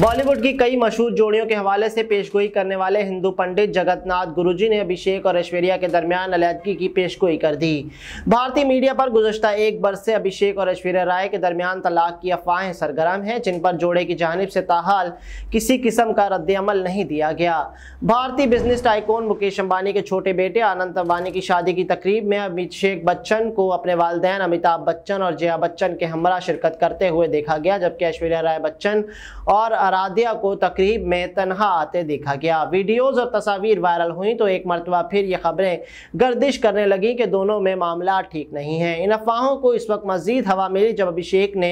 बॉलीवुड की कई मशहूर जोड़ियों के हवाले से पेशगोई करने वाले हिंदू पंडित जगतनाथ गुरुजी ने अभिषेक और ऐश्वर्या के दरमियान अलीहदगी की पेशगोई कर दी भारतीय मीडिया पर गुजशत एक वर्ष से अभिषेक और ऐश्वर्या राय के दरमियान तलाक की अफवाहें सरगर्म हैं जिन पर जोड़े की जानब से ताहाल किसी किस्म का रद्दमल नहीं दिया गया भारतीय बिजनेस टाइकोन मुकेश अम्बानी के छोटे बेटे आनंद अम्बानी की शादी की तकरीब में अभिषेक बच्चन को अपने वालदेन अमिताभ बच्चन और जया बच्चन के हमरा शिरकत करते हुए देखा गया जबकि ऐश्वर्या राय बच्चन और आराध्या को तकरीब में तनहा आते देखा गया वीडियोज़ और तस्वीर वायरल हुई तो एक मरतबा फिर ये खबरें गर्दिश करने लगी कि दोनों में मामला ठीक नहीं है इन अफवाहों को इस वक्त मजीद हवा मिली जब अभिषेक ने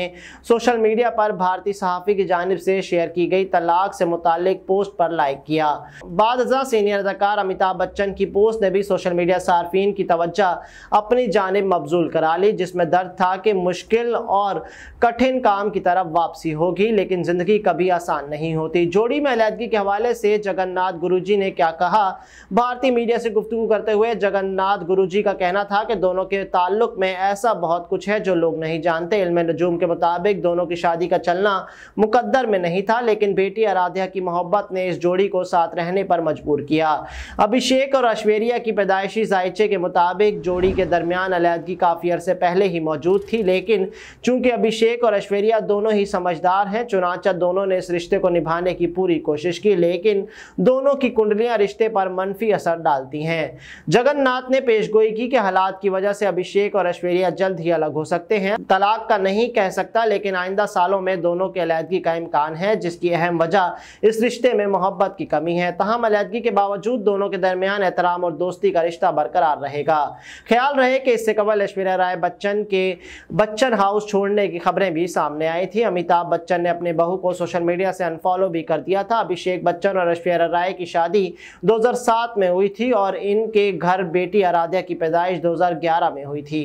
सोशल मीडिया पर भारतीय सहाफ़ी की जानब से शेयर की गई तलाक से मुतल पोस्ट पर लाइक किया बाद सीनियर अदाकार अमिताभ बच्चन की पोस्ट ने भी सोशल मीडिया सार्फिन की तवज्जा अपनी जानब मबजूल करा ली जिसमें दर्द था कि मुश्किल और कठिन काम की तरफ वापसी होगी लेकिन ज़िंदगी कभी आसान नहीं होती जोड़ी में अलहदगी के हवाले से जगन्नाथ गुरुजी ने क्या कहा भारतीय मीडिया से गुफ्तु करते हुए जगन्नाथ गुरुजी का कहना था कि दोनों के ताल्लुक में ऐसा बहुत कुछ है जो लोग नहीं जानते इलम नजूम के मुताबिक दोनों की शादी का चलना मुकदर में नहीं था लेकिन बेटी आराध्या की मोहब्बत ने इस जोड़ी को साथ रहने पर मजबूर किया अभिषेक और अश्वेरिया की पैदाइशी जायचे के मुताबिक जोड़ी के दरमियान अलहदगी काफ़ी अरसे पहले ही मौजूद थी लेकिन चूंकि अभिषेक और अश्वेरिया दोनों ही समझदार हैं चुनाचा दोनों ने इस रिश्ते को निभाने की पूरी कोशिश की लेकिन दोनों की कुंडलियां रिश्ते पर मनफी असर डालती हैं जगन्नाथ ने पेशगोई की कि हालात की वजह से अभिषेक और ऐश्वर्या जल्द ही अलग हो सकते हैं तलाक का नहीं कह सकता लेकिन आइंदा सालों में दोनों की अलीहदगी का इम्कान है जिसकी अहम वजह इस रिश्ते में मोहब्बत की कमी है तहम अलीहदगी के बावजूद दोनों के दरमियान एहतराम और दोस्ती का रिश्ता बरकरार रहेगा ख्याल रहे कि इससे कबल ऐश्वर्या राय बच्चन के बच्चन हाउस छोड़ने की खबरें भी सामने आई थी अमिताभ बच्चन ने अपने बहू को सोशल मीडिया मीडिया से अनफॉलो भी कर दिया था अभिषेक बच्चन और अश्विया राय की शादी 2007 में हुई थी और इनके घर बेटी आराध्या की पैदाइश 2011 में हुई थी